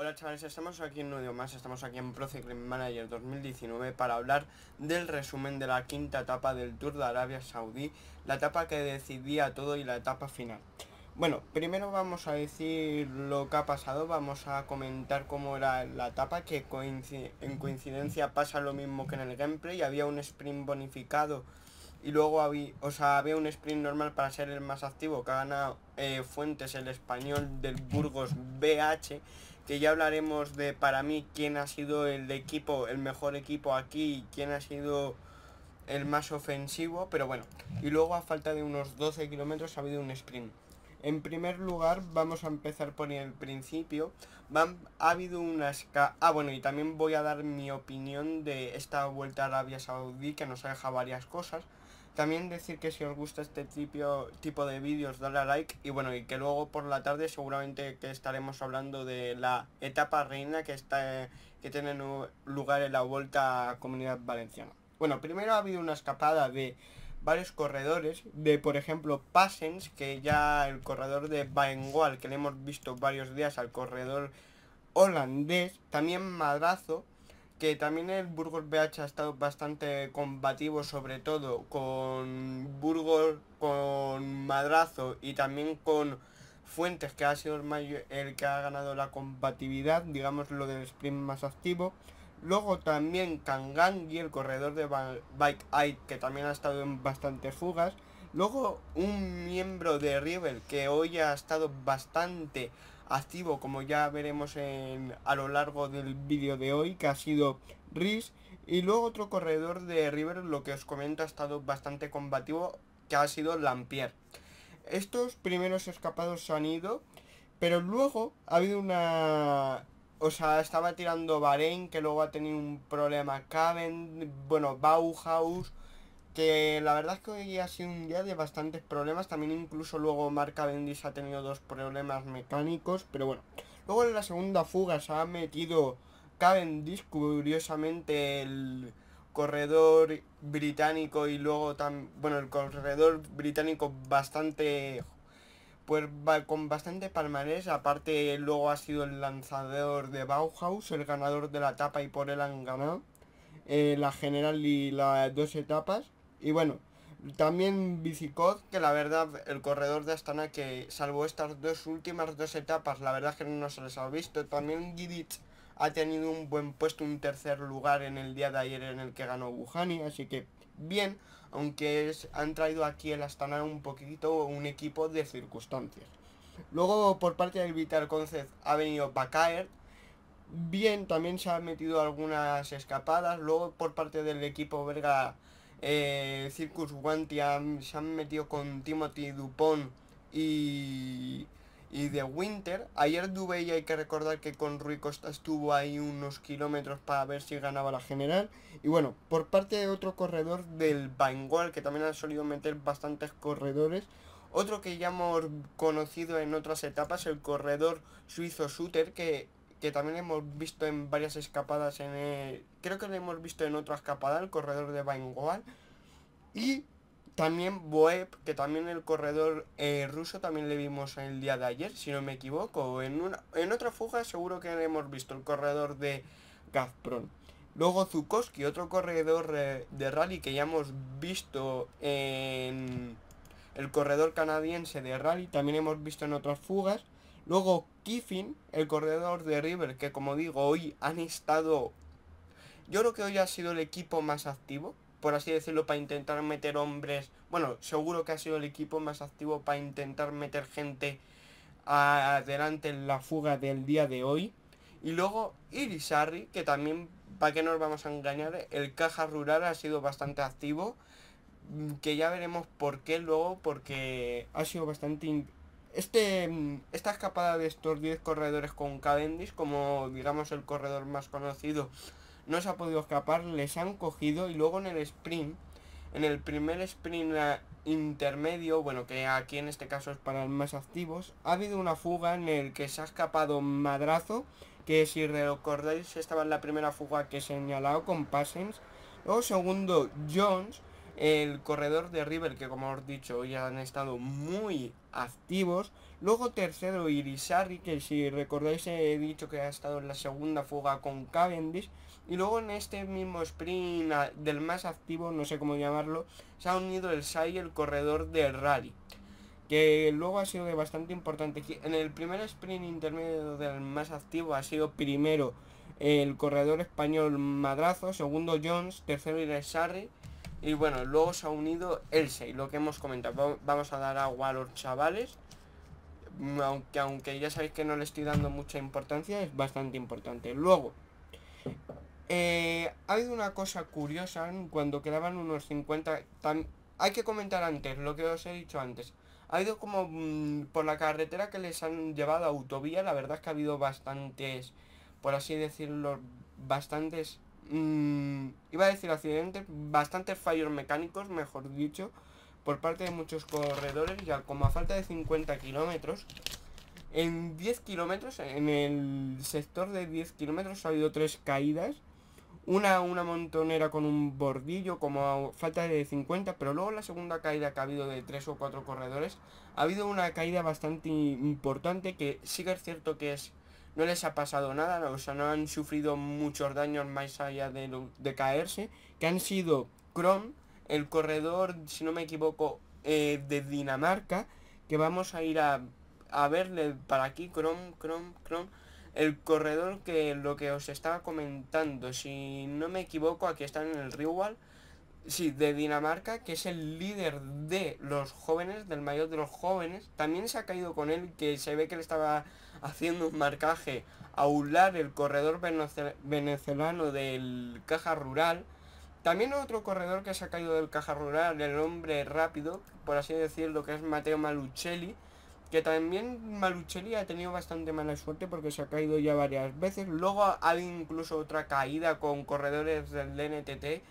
Hola chavales, estamos aquí en un más, estamos aquí en Procycling Manager 2019 para hablar del resumen de la quinta etapa del Tour de Arabia Saudí, la etapa que decidía todo y la etapa final. Bueno, primero vamos a decir lo que ha pasado, vamos a comentar cómo era la etapa, que en coincidencia pasa lo mismo que en el gameplay, había un sprint bonificado y luego había, o sea, había un sprint normal para ser el más activo que ha ganado eh, Fuentes, el español del Burgos BH, que ya hablaremos de para mí quién ha sido el equipo, el mejor equipo aquí quién ha sido el más ofensivo, pero bueno. Y luego a falta de unos 12 kilómetros ha habido un sprint. En primer lugar, vamos a empezar por el principio. Van, ha habido unas... Ah, bueno, y también voy a dar mi opinión de esta vuelta a Arabia Saudí que nos ha dejado varias cosas. También decir que si os gusta este tipo, tipo de vídeos, dale a like y bueno, y que luego por la tarde seguramente que estaremos hablando de la etapa reina que, está, que tiene lugar en la Vuelta a Comunidad Valenciana. Bueno, primero ha habido una escapada de varios corredores, de por ejemplo Passens, que ya el corredor de Baengual, que le hemos visto varios días al corredor holandés, también Madrazo, que también el Burgos BH ha estado bastante combativo, sobre todo con Burgos, con Madrazo y también con Fuentes, que ha sido el, mayor, el que ha ganado la combatividad, digamos lo del sprint más activo. Luego también y el corredor de Bike Eye, que también ha estado en bastantes fugas. Luego un miembro de River que hoy ha estado bastante activo, como ya veremos en, a lo largo del vídeo de hoy, que ha sido Riz Y luego otro corredor de River, lo que os comento, ha estado bastante combativo, que ha sido Lampier. Estos primeros escapados se han ido, pero luego ha habido una... O sea, estaba tirando Bahrein, que luego ha tenido un problema Caven, bueno, Bauhaus... Que la verdad es que hoy ha sido un día de bastantes problemas. También incluso luego Marca Bendis ha tenido dos problemas mecánicos. Pero bueno. Luego en la segunda fuga se ha metido Cavendish, curiosamente el corredor británico y luego tan bueno el corredor británico bastante pues con bastante palmarés aparte luego ha sido el lanzador de Bauhaus el ganador de la etapa y por él han ganado eh, la general y las dos etapas y bueno, también Bicicod, que la verdad, el corredor de Astana, que salvo estas dos últimas dos etapas, la verdad que no se les ha visto. También Gidic ha tenido un buen puesto, un tercer lugar en el día de ayer en el que ganó Bujani, así que bien, aunque es, han traído aquí el Astana un poquito un equipo de circunstancias. Luego, por parte del Vital Concept, ha venido Bacaer, bien, también se han metido algunas escapadas. Luego, por parte del equipo verga, eh, Circus One se han metido con Timothy Dupont y, y The Winter. Ayer Duve y hay que recordar que con Rui Costa estuvo ahí unos kilómetros para ver si ganaba la general. Y bueno, por parte de otro corredor del Bangual, que también han solido meter bastantes corredores. Otro que ya hemos conocido en otras etapas, el corredor suizo Suter, que que también hemos visto en varias escapadas en creo que lo hemos visto en otra escapada el corredor de Vainwall y también Boeb que también el corredor eh, ruso también le vimos el día de ayer si no me equivoco en una en otra fuga seguro que hemos visto el corredor de Gazprom luego Zukoski, otro corredor eh, de rally que ya hemos visto en el corredor canadiense de rally también hemos visto en otras fugas Luego Kiffin, el corredor de River, que como digo, hoy han estado... Yo creo que hoy ha sido el equipo más activo, por así decirlo, para intentar meter hombres... Bueno, seguro que ha sido el equipo más activo para intentar meter gente adelante en la fuga del día de hoy. Y luego Irisarri, que también, para que nos vamos a engañar, el caja rural ha sido bastante activo. Mm, que ya veremos por qué luego, porque ha sido bastante este, mm, esta escapada de estos 10 corredores con Cavendish, como digamos el corredor más conocido, no se ha podido escapar, les han cogido y luego en el sprint, en el primer sprint intermedio, bueno, que aquí en este caso es para los más activos, ha habido una fuga en el que se ha escapado Madrazo, que si recordáis estaba en la primera fuga que he señalado con Passens, luego segundo Jones, el corredor de River, que como os he dicho, ya han estado muy activos. Luego tercero, Irisarri, que si recordáis he dicho que ha estado en la segunda fuga con Cavendish. Y luego en este mismo sprint del más activo, no sé cómo llamarlo, se ha unido el SAI, el corredor de Rally. Que luego ha sido de bastante importante. En el primer sprint intermedio del más activo ha sido primero el corredor español Madrazo, segundo Jones, tercero Irisarri y bueno, luego se ha unido y lo que hemos comentado. Vamos a dar agua a los chavales. Mm, aunque, aunque ya sabéis que no le estoy dando mucha importancia, es bastante importante. Luego, eh, ha habido una cosa curiosa cuando quedaban unos 50... Hay que comentar antes lo que os he dicho antes. Ha ido como mm, por la carretera que les han llevado a autovía. La verdad es que ha habido bastantes, por así decirlo, bastantes Mm, iba a decir accidentes, bastantes fallos mecánicos, mejor dicho, por parte de muchos corredores, ya como a falta de 50 kilómetros, en 10 kilómetros, en el sector de 10 kilómetros ha habido tres caídas. Una, una montonera con un bordillo como a falta de 50, pero luego la segunda caída que ha habido de tres o cuatro corredores, ha habido una caída bastante importante que sigue es cierto que es no les ha pasado nada, o sea, no han sufrido muchos daños más allá de, caerse, que han sido Chrome, el corredor, si no me equivoco, eh, de Dinamarca, que vamos a ir a, verle para aquí, Chrome, Chrome, Chrome, el corredor que lo que os estaba comentando, si no me equivoco, aquí están en el Riwal, Sí, de Dinamarca, que es el líder de los jóvenes, del mayor de los jóvenes. También se ha caído con él, que se ve que le estaba haciendo un marcaje a Ular, el corredor venezolano del Caja Rural. También otro corredor que se ha caído del Caja Rural, el hombre rápido, por así decirlo, que es Mateo Malucelli Que también Malucelli ha tenido bastante mala suerte porque se ha caído ya varias veces. Luego ha habido incluso otra caída con corredores del NTT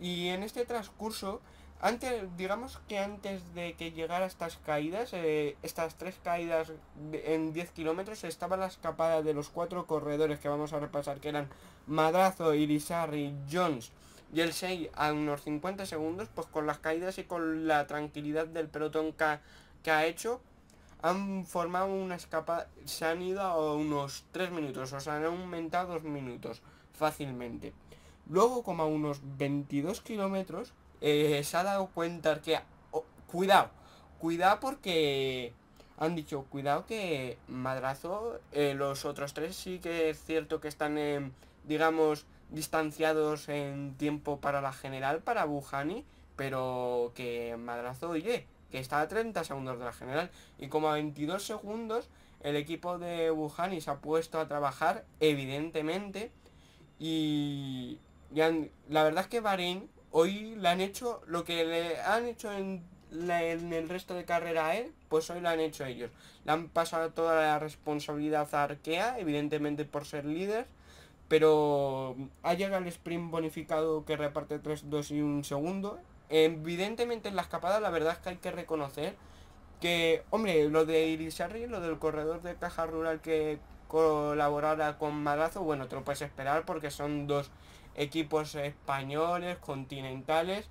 y en este transcurso, antes, digamos que antes de que llegara estas caídas, eh, estas tres caídas en 10 kilómetros, estaba la escapada de los cuatro corredores que vamos a repasar, que eran Madrazo, Irizarry, Jones y el 6 a unos 50 segundos, pues con las caídas y con la tranquilidad del pelotón que ha, que ha hecho, han formado una escapada, se han ido a unos 3 minutos, o sea, han aumentado 2 minutos fácilmente. Luego, como a unos 22 kilómetros, eh, se ha dado cuenta que... cuidado, cuidado porque... Han dicho, cuidado que Madrazo, eh, los otros tres sí que es cierto que están, digamos, distanciados en tiempo para la general, para Bujani, pero que Madrazo, oye, que está a 30 segundos de la general. Y como a 22 segundos, el equipo de Wuhan se ha puesto a trabajar, evidentemente. Y la verdad es que Bahrein hoy le han hecho lo que le han hecho en, el resto de carrera a él, pues hoy lo han hecho ellos. Le han pasado toda la responsabilidad a Arkea, evidentemente por ser líder. Pero ha llegado el sprint bonificado que reparte 3, 2 y 1 segundo. Evidentemente en la escapada la verdad es que hay que reconocer que, hombre, lo de Irisarri, lo del corredor de caja rural que colaborara con Madazo, bueno, te lo puedes esperar porque son dos equipos españoles, continentales.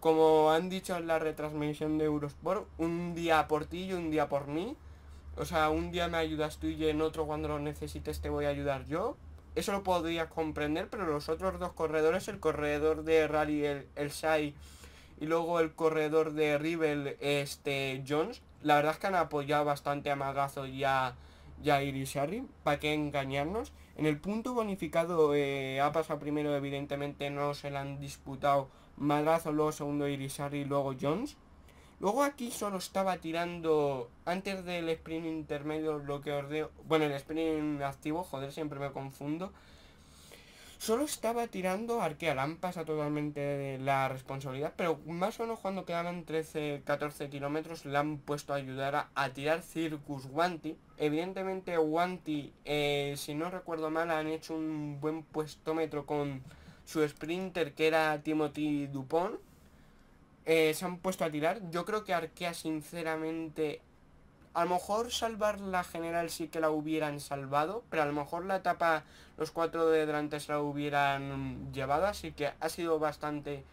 Como han dicho en la retransmisión de Eurosport, un día por ti y un día por mí. O sea, un día me ayudas tú y en otro cuando lo necesites te voy a ayudar yo. Eso lo podrías comprender, pero los otros dos corredores, el corredor de Rally, el, el y luego el corredor de Rivel, este Jones, la verdad es que han apoyado bastante a Magazo y a, y a para qué engañarnos. En el punto bonificado ha eh, pasado primero, evidentemente no se le han disputado Madrazo, luego segundo y luego Jones. Luego aquí solo estaba tirando antes del sprint intermedio lo que ordeo. Bueno, el sprint activo, joder, siempre me confundo. Solo estaba tirando arquea lampas a totalmente la responsabilidad, pero más o menos cuando quedaban 13, 14 kilómetros le han puesto a ayudar a, tirar Circus Wanti. Evidentemente Wanti, eh, si no recuerdo mal, han hecho un buen puestómetro con su sprinter que era Timothy Dupont. Eh, se han puesto a tirar. Yo creo que Arkea sinceramente a lo mejor salvar la general sí que la hubieran salvado, pero a lo mejor la etapa, los cuatro de se la hubieran llevado, así que ha sido bastante...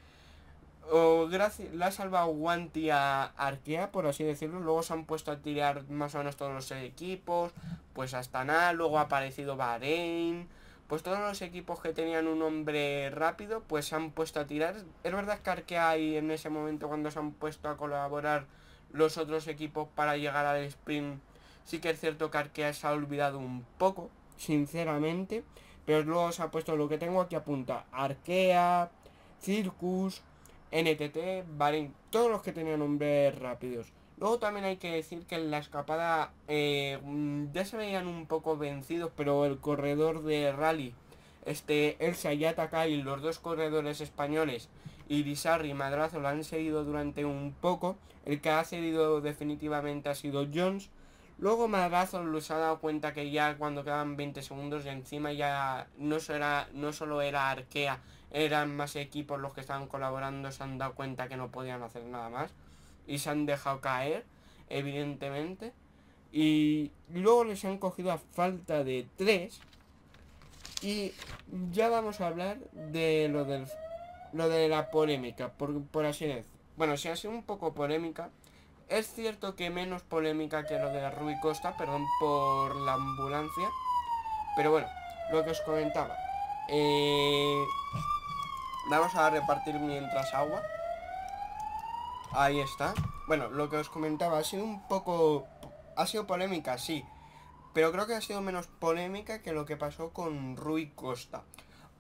gracias, la ha salvado Guanti a Arkea, por así decirlo. Luego se han puesto a tirar más o menos todos los equipos. Pues hasta nada. luego ha aparecido Bahrein. Pues todos los equipos que tenían un hombre rápido, pues se han puesto a tirar. Es verdad que Arkea en ese momento cuando se han puesto a colaborar los otros equipos para llegar al sprint. Sí que es cierto que Arkea se ha olvidado un poco, sinceramente. Pero luego se ha puesto lo que tengo aquí punta Arkea, Circus, NTT, Vale. Todos los que tenían nombres rápidos. Luego también hay que decir que en la escapada eh, ya se veían un poco vencidos, pero el corredor de rally, este se y atacar y los dos corredores españoles y y Madrazo lo han seguido durante un poco. El que ha cedido definitivamente ha sido Jones. Luego Madrazo los ha dado cuenta que ya cuando quedan 20 segundos de encima ya no, no solo era Arkea, eran más equipos los que estaban colaborando, se han dado cuenta que no podían hacer nada más. Y se han dejado caer, evidentemente. Y luego les han cogido a falta de 3. Y ya vamos a hablar de lo del lo de la polémica, por, así decirlo Bueno, si ha sido un poco polémica, es cierto que menos polémica que lo de Rui Costa, perdón por la ambulancia. Pero bueno, lo que os comentaba. Eh, vamos a repartir mientras agua. Ahí está. Bueno, lo que os comentaba ha sido un poco... Ha sido polémica, sí. Pero creo que ha sido menos polémica que lo que pasó con Rui Costa.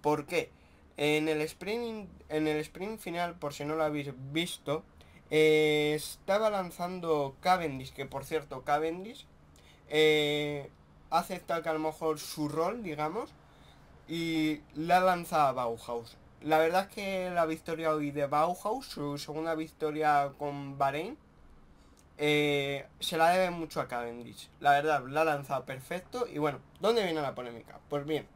¿Por qué? En el sprint, en el sprint final, por si no lo habéis visto, eh, estaba lanzando Cavendish, que por cierto, Cavendish eh, acepta que a lo mejor su rol, digamos, y la lanza a Bauhaus. La verdad es que la victoria hoy de Bauhaus, su segunda victoria con Bahrain eh, se la debe mucho a Cavendish. La verdad, la ha lanzado perfecto. Y bueno, ¿dónde viene la polémica? Pues bien,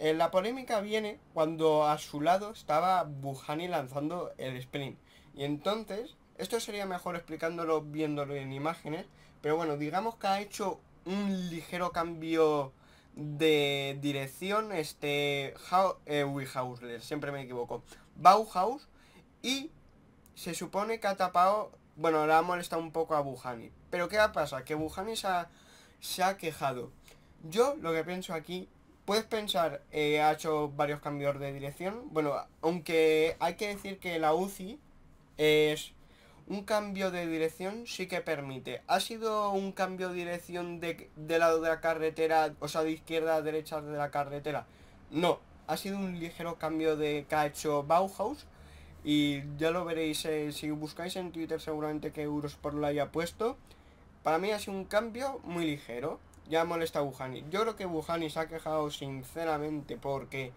la polémica viene cuando a su lado estaba Buhani lanzando el sprint. Y entonces, esto sería mejor explicándolo viéndolo en imágenes, pero bueno, digamos que ha hecho un ligero cambio de dirección este eh, siempre me equivoco Bauhaus y se supone que ha tapado bueno, le ha molestado un poco a Buhani. pero qué pasado? que Buhani se ha quejado yo lo que pienso aquí Puedes pensar, eh, ha hecho varios cambios de dirección. Bueno, aunque hay que decir que la UCI es un cambio de dirección sí que permite. Ha sido un cambio de dirección de, de, lado de la carretera, o sea, de izquierda a derecha de la carretera. No, ha sido un ligero cambio de que ha hecho Bauhaus. Y ya lo veréis eh, si buscáis en Twitter seguramente que Eurosport lo haya puesto. Para mí ha sido un cambio muy ligero ya molesta a Bujani. Yo creo que Bujani se ha quejado sinceramente porque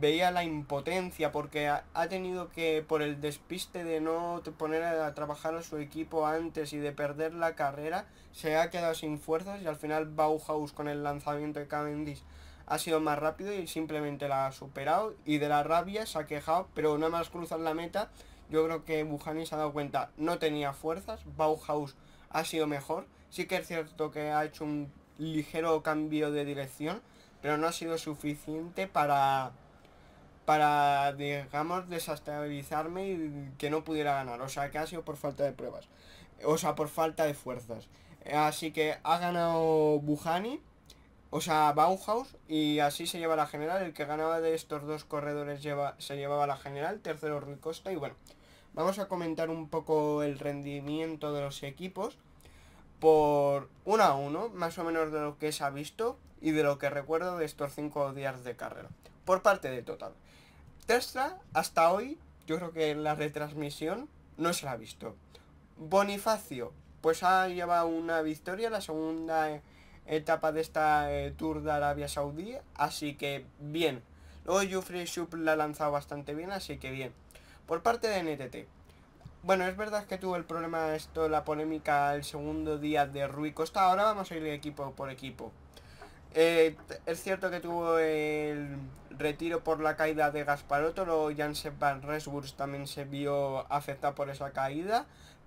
veía la impotencia, porque ha tenido que, por el despiste de no poner a trabajar a su equipo antes y de perder la carrera, se ha quedado sin fuerzas y al final Bauhaus con el lanzamiento de Cavendish ha sido más rápido y simplemente la ha superado y de la rabia se ha quejado, pero nada más cruzar la meta, yo creo que Bujani se ha dado cuenta, no tenía fuerzas, Bauhaus ha sido mejor, sí que es cierto que ha hecho un ligero cambio de dirección, pero no ha sido suficiente para, para digamos, desestabilizarme y que no pudiera ganar. O sea, que ha sido por falta de pruebas. O sea, por falta de fuerzas. Así que ha ganado Buhani o sea, Bauhaus, y así se lleva la general. El que ganaba de estos dos corredores lleva, se llevaba la general, tercero Ricosta, y bueno. Vamos a comentar un poco el rendimiento de los equipos por 1 a 1, más o menos de lo que se ha visto y de lo que recuerdo de estos 5 días de carrera, por parte de Total. Tesla, hasta hoy, yo creo que la retransmisión no se la ha visto. Bonifacio, pues ha llevado una victoria, la segunda etapa de esta eh, Tour de Arabia Saudí, así que bien. Luego Jufri Schupp la ha lanzado bastante bien, así que bien. Por parte de NTT, bueno, es verdad que tuvo el problema esto, la polémica el segundo día de Rui Costa. Ahora vamos a ir equipo por equipo. Eh, es cierto que tuvo el retiro por la caída de Gasparotto, luego Janssen Van Resburg también se vio afectado por esa caída,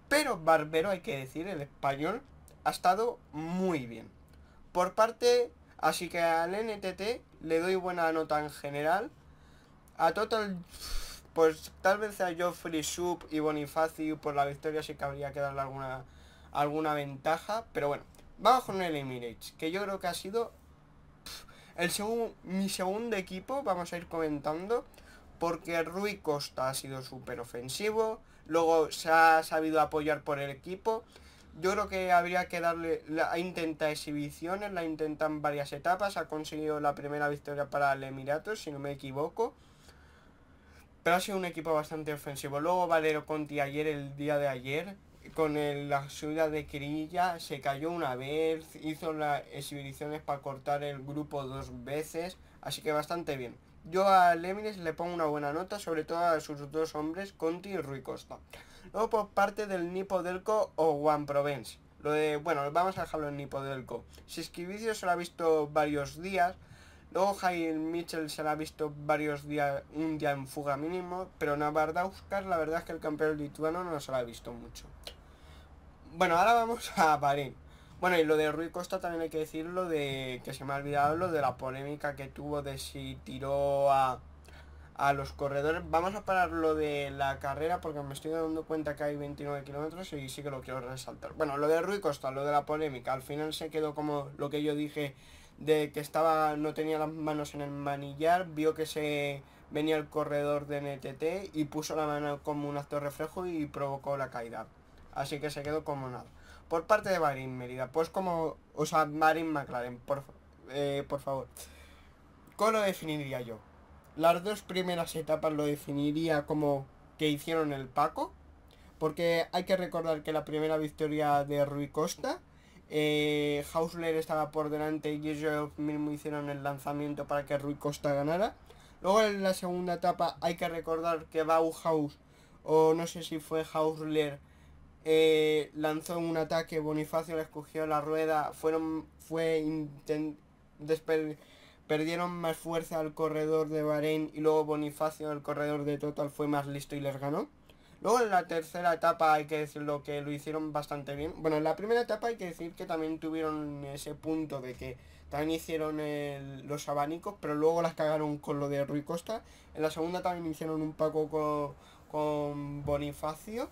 pero Barbero, hay que decir, el español, ha estado muy bien. Por parte, así que al NTT le doy buena nota en general. A Total pues tal vez a Joffrey Sub y Bonifacio por la victoria sí que habría que darle alguna, alguna ventaja. Pero bueno, vamos con el Emirates, que yo creo que ha sido el mi segundo equipo, vamos a ir comentando, porque Rui Costa ha sido súper ofensivo, luego se ha sabido apoyar por el equipo. Yo creo que habría que darle, Ha intentado exhibiciones, la intentan varias etapas, ha conseguido la primera victoria para el Emiratos, si no me equivoco. Pero ha sido un equipo bastante ofensivo. Luego Valero Conti ayer, el día de ayer, con la subida de Kirilla, se cayó una vez, hizo las exhibiciones para cortar el grupo dos veces, así que bastante bien. Yo a Lemines le pongo una buena nota, sobre todo a sus dos hombres, Conti y Rui Costa. Luego por parte del Nipodelco Delco o Juan Provence. Lo de, bueno, vamos a dejarlo en Nipo Delco. escribicio se lo ha visto varios días, Luego Jair Mitchell se la ha visto varios días, un día en fuga mínimo, pero Navardauskas la verdad es que el campeón lituano no se la ha visto mucho. Bueno, ahora vamos a París Bueno, y lo de Rui Costa también hay que decirlo de que se me ha olvidado lo de la polémica que tuvo de si tiró a, a los corredores. Vamos a parar lo de la carrera porque me estoy dando cuenta que hay 29 kilómetros y sí que lo quiero resaltar. Bueno, lo de Rui Costa, lo de la polémica, al final se quedó como lo que yo dije de que estaba no tenía las manos en el manillar, vio que se venía el corredor de NTT y puso la mano como un acto reflejo y provocó la caída. Así que se quedó como nada. Por parte de Marín Mérida, pues como, o sea, Marín McLaren, por, eh, por favor. ¿Cómo lo definiría yo? Las dos primeras etapas lo definiría como que hicieron el Paco, porque hay que recordar que la primera victoria de Rui Costa eh, Hausler estaba por delante y ellos mismo hicieron el lanzamiento para que Rui Costa ganara. Luego en la segunda etapa hay que recordar que Bauhaus, o no sé si fue Hausler, eh, lanzó un ataque, Bonifacio le escogió la rueda, fueron, fue perdieron más fuerza al corredor de Bahrein y luego Bonifacio, el corredor de Total, fue más listo y les ganó. Luego en la tercera etapa hay que decirlo que lo hicieron bastante bien. Bueno, en la primera etapa hay que decir que también tuvieron ese punto de que también hicieron los abanicos, pero luego las cagaron con lo de Rui Costa. En la segunda también hicieron un paco con, Bonifacio.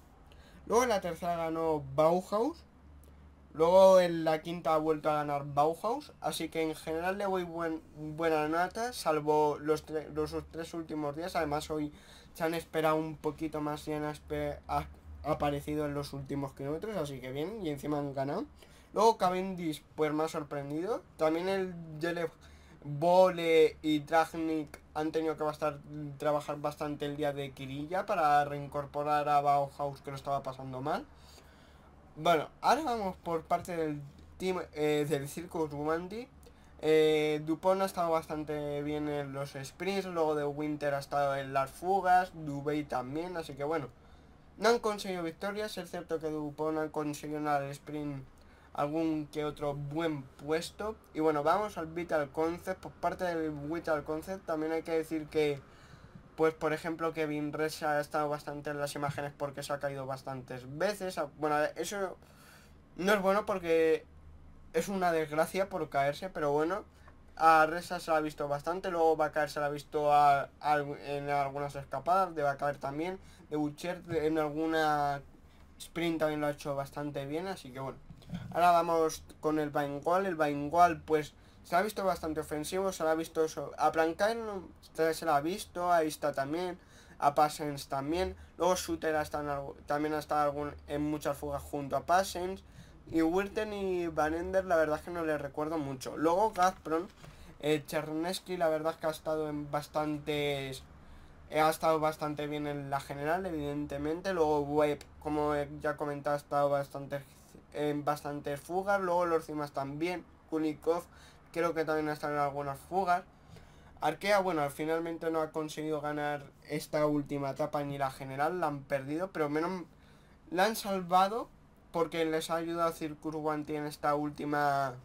Luego en la tercera ganó Bauhaus. Luego en la quinta ha vuelto a ganar Bauhaus, así que en general le voy buena nota, salvo los, los tres últimos días. Además hoy se han esperado un poquito más y han aparecido en los últimos kilómetros, así que bien, y encima han ganado. Luego Cavendish, pues más sorprendido. También el Jelev Bole y Dragnik han tenido que trabajar bastante el día de Kirilla para reincorporar a Bauhaus que lo estaba pasando mal. Bueno, ahora vamos por parte del team eh, del Circus Rumandi. Eh, Dupont ha estado bastante bien en los sprints, luego de Winter ha estado en las fugas, Dubey también, así que bueno, no han conseguido victorias, Excepto que Dupont ha conseguido en el sprint algún que otro buen puesto. Y bueno, vamos al Vital Concept, por parte del Vital Concept también hay que decir que, pues por ejemplo, Kevin Res ha estado bastante en las imágenes porque se ha caído bastantes veces, bueno, eso no es bueno porque es una desgracia por caerse, pero bueno. A Reza se la ha visto bastante, luego va a caer se la ha visto en algunas escapadas, de va a caer también. De Butcher en alguna sprint también lo ha hecho bastante bien, así que bueno. Ahora vamos con el Baingual. El Baingual pues se ha visto bastante ofensivo, se la ha visto eso. A Plankain se la ha visto, ahí está también. A Passens también. Luego Shooter también ha estado algún, en muchas fugas junto a Passens. Y Wirten y Van Ender la verdad es que no le recuerdo mucho. Luego Gazprom, eh, Chernesky la verdad es que ha estado en bastantes... Eh, ha estado bastante bien en la general, evidentemente. Luego Web, como ya comentaba, ha estado bastante, en bastantes fugas. Luego los cimas también. Kulikov creo que también ha estado en algunas fugas. Arkea, bueno, finalmente no ha conseguido ganar esta última etapa ni la general, la han perdido, pero menos la han salvado porque les ha ayudado Circus Guanti en esta última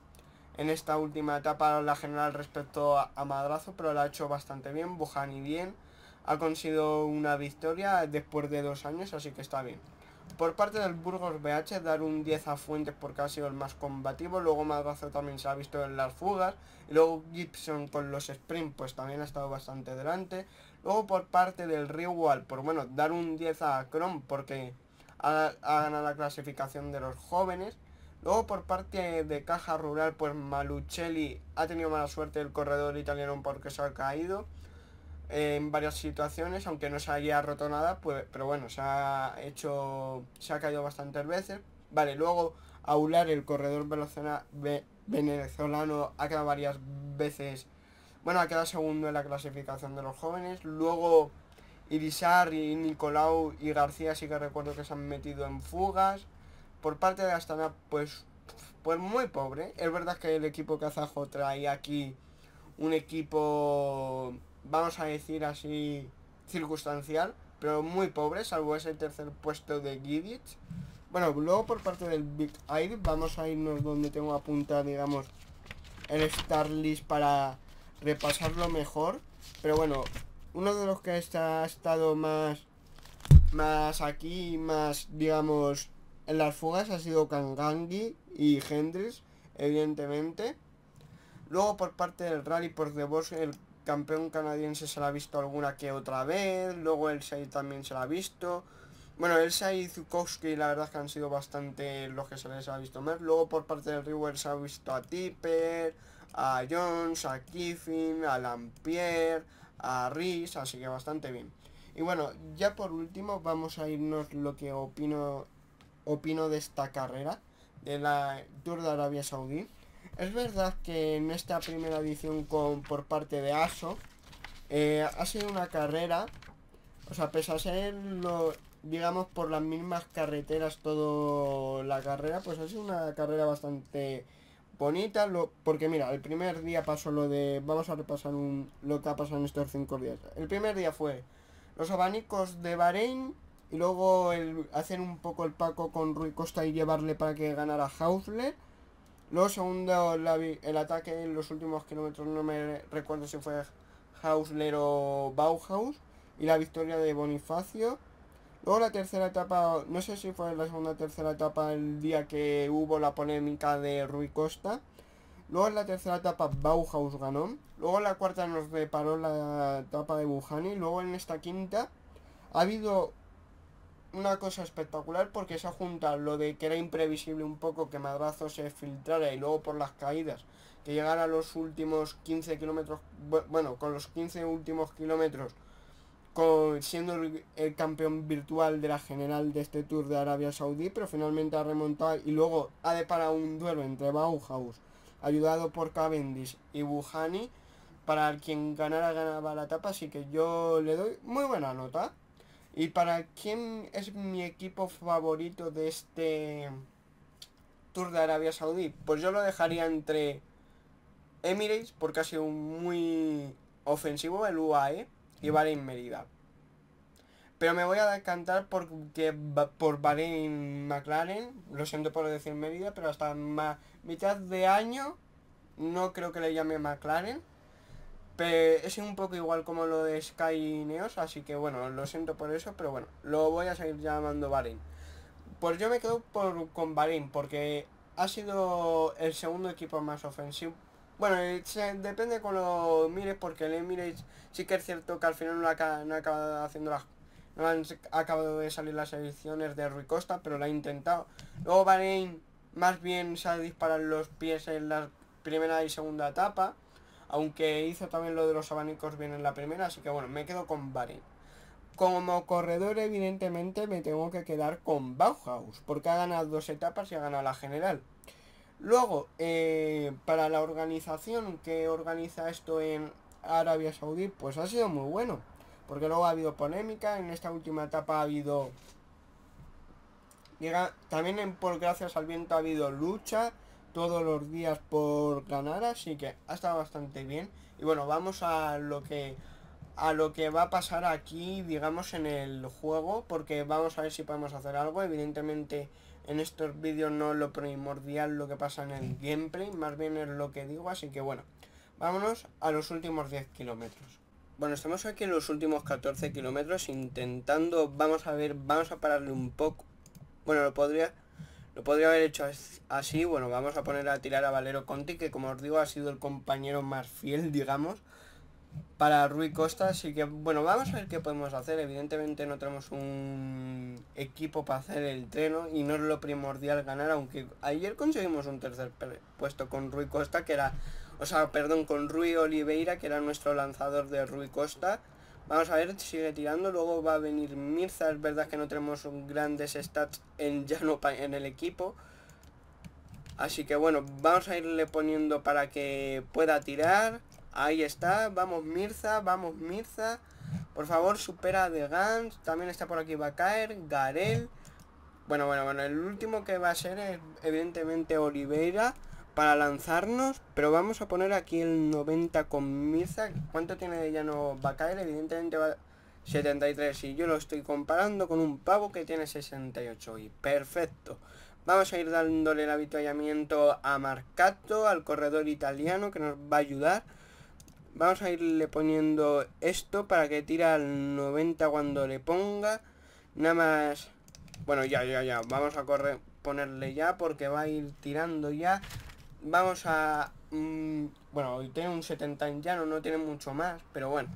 en esta última etapa la general respecto a, Madrazo, pero la ha hecho bastante bien, Bujani bien, ha conseguido una victoria después de dos años, así que está bien. Por parte del Burgos BH, dar un 10 a Fuentes porque ha sido el más combativo, luego Madrazo también se ha visto en las fugas, y luego Gibson con los sprint pues también ha estado bastante delante, luego por parte del Wall, por bueno, dar un 10 a Chrome porque ha, ganado la clasificación de los jóvenes. Luego por parte de Caja Rural, pues Malucelli ha tenido mala suerte el corredor italiano porque se ha caído eh, en varias situaciones, aunque no se haya roto nada, pues, pero bueno, se ha hecho, se ha caído bastantes veces. Vale, luego Aular, el corredor venezolano, ha quedado varias veces, bueno, ha quedado segundo en la clasificación de los jóvenes. Luego Irisar y Nicolau y García sí que recuerdo que se han metido en fugas. Por parte de Astana, pues, pues muy pobre. Es verdad que el equipo kazajo trae aquí un equipo, vamos a decir así, circunstancial, pero muy pobre, salvo ese tercer puesto de Gidic. Bueno, luego por parte del Big Air vamos a irnos donde tengo apuntado digamos, el Starlist para repasarlo mejor. Pero bueno, uno de los que ha estado más, más aquí, más, digamos, en las fugas ha sido Kangangi y Hendrix, evidentemente. Luego por parte del Rally por The Boss, el campeón canadiense se la ha visto alguna que otra vez, luego el Sai también se la ha visto. Bueno, el sai y Zukowski la verdad es que han sido bastante los que se les ha visto más. Luego por parte del River se ha visto a Tipper, a Jones, a Kiffin, a Lampier, a Riz, así que bastante bien. Y bueno, ya por último vamos a irnos lo que opino, opino de esta carrera, de la Tour de Arabia Saudí. Es verdad que en esta primera edición con, por parte de ASO eh, ha sido una carrera, o sea, pese a ser, lo, digamos, por las mismas carreteras todo la carrera, pues ha sido una carrera bastante bonita, lo, porque mira, el primer día pasó lo de, vamos a repasar un, lo que ha pasado en estos cinco días. El primer día fue los abanicos de Bahrein y luego el, hacer un poco el paco con Rui Costa y llevarle para que ganara Hausler. Luego segundo, el ataque en los últimos kilómetros, no me recuerdo si fue Hausler o Bauhaus. Y la victoria de Bonifacio. Luego la tercera etapa, no sé si fue la segunda o tercera etapa el día que hubo la polémica de Rui Costa. Luego en la tercera etapa Bauhaus ganó. Luego en la cuarta nos reparó la etapa de Bujani. Luego en esta quinta ha habido una cosa espectacular porque se ha lo de que era imprevisible un poco que Madrazo se filtrara y luego por las caídas que llegara a los últimos 15 kilómetros, bueno, con los 15 últimos kilómetros siendo el, campeón virtual de la general de este Tour de Arabia Saudí, pero finalmente ha remontado y luego ha deparado un duelo entre Bauhaus, ayudado por Cavendish y Buhani, para quien ganara ganaba la etapa, así que yo le doy muy buena nota. Y para quien es mi equipo favorito de este Tour de Arabia Saudí, pues yo lo dejaría entre Emirates, porque ha sido muy ofensivo el UAE, y en Mérida. Pero me voy a decantar porque por Bahrein McLaren, lo siento por decir Merida, pero hasta más mitad de año no creo que le llame McLaren. Pero es un poco igual como lo de Sky Neos, así que bueno, lo siento por eso, pero bueno, lo voy a seguir llamando Bahrein. Pues yo me quedo por, con Bahrein, porque ha sido el segundo equipo más ofensivo bueno, eh, depende con los mires, porque el Emirates sí que es cierto que al final no, ha, acabado haciendo no han acabado de salir las ediciones de Rui Costa, pero lo ha intentado. Luego Bahrein más bien se ha disparado los pies en la primera y segunda etapa, aunque hizo también lo de los abanicos bien en la primera, así que bueno, me quedo con Bahrein. Como corredor, evidentemente, me tengo que quedar con Bauhaus, porque ha ganado dos etapas y ha ganado la general. Luego, eh, para la organización que organiza esto en Arabia Saudí, pues ha sido muy bueno. Porque luego ha habido polémica, en esta última etapa ha habido... Llega, también en por gracias al viento ha habido lucha todos los días por ganar, así que ha estado bastante bien. Y bueno, vamos a lo que a lo que va a pasar aquí, digamos, en el juego, porque vamos a ver si podemos hacer algo. Evidentemente en estos vídeos no lo primordial lo que pasa en el gameplay, más bien es lo que digo, así que bueno, vámonos a los últimos 10 kilómetros. Bueno, estamos aquí en los últimos 14 kilómetros intentando, vamos a ver, vamos a pararle un poco. Bueno, lo podría, lo podría haber hecho así, bueno, vamos a poner a tirar a Valero Conti, que como os digo ha sido el compañero más fiel, digamos, para Rui Costa, así que bueno, vamos a ver qué podemos hacer. Evidentemente no tenemos un equipo para hacer el treno y no es lo primordial ganar, aunque ayer conseguimos un tercer puesto con Rui Costa, que era, o sea, perdón, con Rui Oliveira, que era nuestro lanzador de Rui Costa. Vamos a ver, sigue tirando, luego va a venir Mirza, es verdad que no tenemos grandes stats en en el equipo. Así que bueno, vamos a irle poniendo para que pueda tirar. Ahí está, vamos Mirza, vamos Mirza. Por favor, supera De Gans. También está por aquí va a caer. Garel. Bueno, bueno, bueno. El último que va a ser es, evidentemente Oliveira para lanzarnos. Pero vamos a poner aquí el 90 con Mirza. ¿Cuánto tiene de no va a caer? Evidentemente va 73. Y yo lo estoy comparando con un pavo que tiene 68. Y perfecto. Vamos a ir dándole el avituallamiento a Marcato, al corredor italiano, que nos va a ayudar Vamos a irle poniendo esto para que tira al 90 cuando le ponga. Nada más... Bueno, ya, ya, ya. Vamos a correr, ponerle ya porque va a ir tirando ya. Vamos a... Mm, bueno, bueno, tiene un 70 en llano, no tiene mucho más, pero bueno.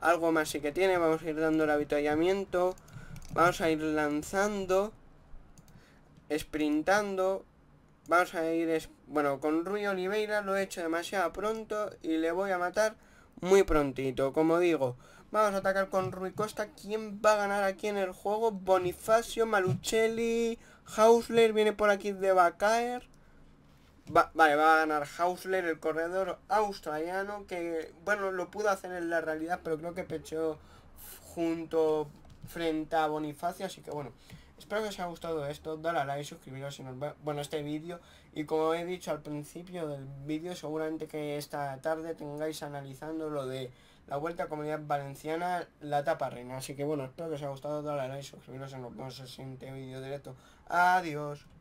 Algo más sí que tiene. Vamos a ir dando el avitallamiento. Vamos a ir lanzando. Sprintando. Vamos a ir... Bueno, con Rui Oliveira lo he hecho demasiado pronto y le voy a matar muy prontito. Como digo, vamos a atacar con Rui Costa. ¿Quién va a ganar aquí en el juego? Bonifacio, Maluchelli, Hausler viene por aquí de Bacaer. Va, vale, va a ganar Hausler, el corredor australiano, que, bueno, lo pudo hacer en la realidad, pero creo que pechó junto frente a Bonifacio, así que bueno, Espero que os haya gustado esto, dale a like, suscribiros si nos bueno, este vídeo. Y como he dicho al principio del vídeo, seguramente que esta tarde tengáis analizando lo de la Vuelta a Comunidad Valenciana, la etapa reina. Así que bueno, espero que os haya gustado, dale a like, suscribiros y nos vemos en el siguiente vídeo directo. Adiós.